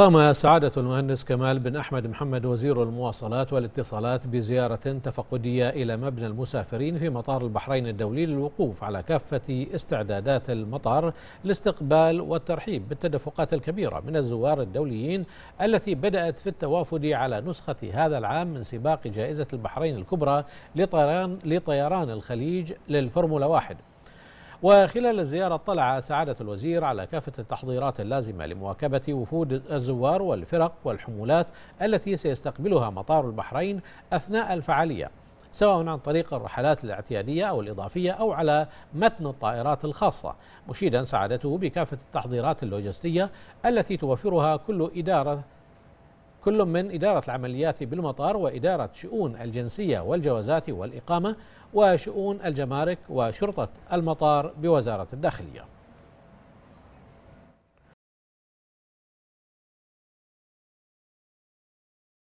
قام سعادة المهندس كمال بن أحمد محمد وزير المواصلات والاتصالات بزيارة تفقدية إلى مبنى المسافرين في مطار البحرين الدولي للوقوف على كافة استعدادات المطار لاستقبال والترحيب بالتدفقات الكبيرة من الزوار الدوليين التي بدأت في التوافد على نسخة هذا العام من سباق جائزة البحرين الكبرى لطيران, لطيران الخليج للفورمولا واحد وخلال الزيارة اطلع سعادة الوزير على كافة التحضيرات اللازمة لمواكبة وفود الزوار والفرق والحمولات التي سيستقبلها مطار البحرين أثناء الفعالية سواء عن طريق الرحلات الاعتيادية أو الإضافية أو على متن الطائرات الخاصة مشيدا سعادته بكافة التحضيرات اللوجستية التي توفرها كل إدارة كل من إدارة العمليات بالمطار وإدارة شؤون الجنسية والجوازات والإقامة وشؤون الجمارك وشرطة المطار بوزارة الداخلية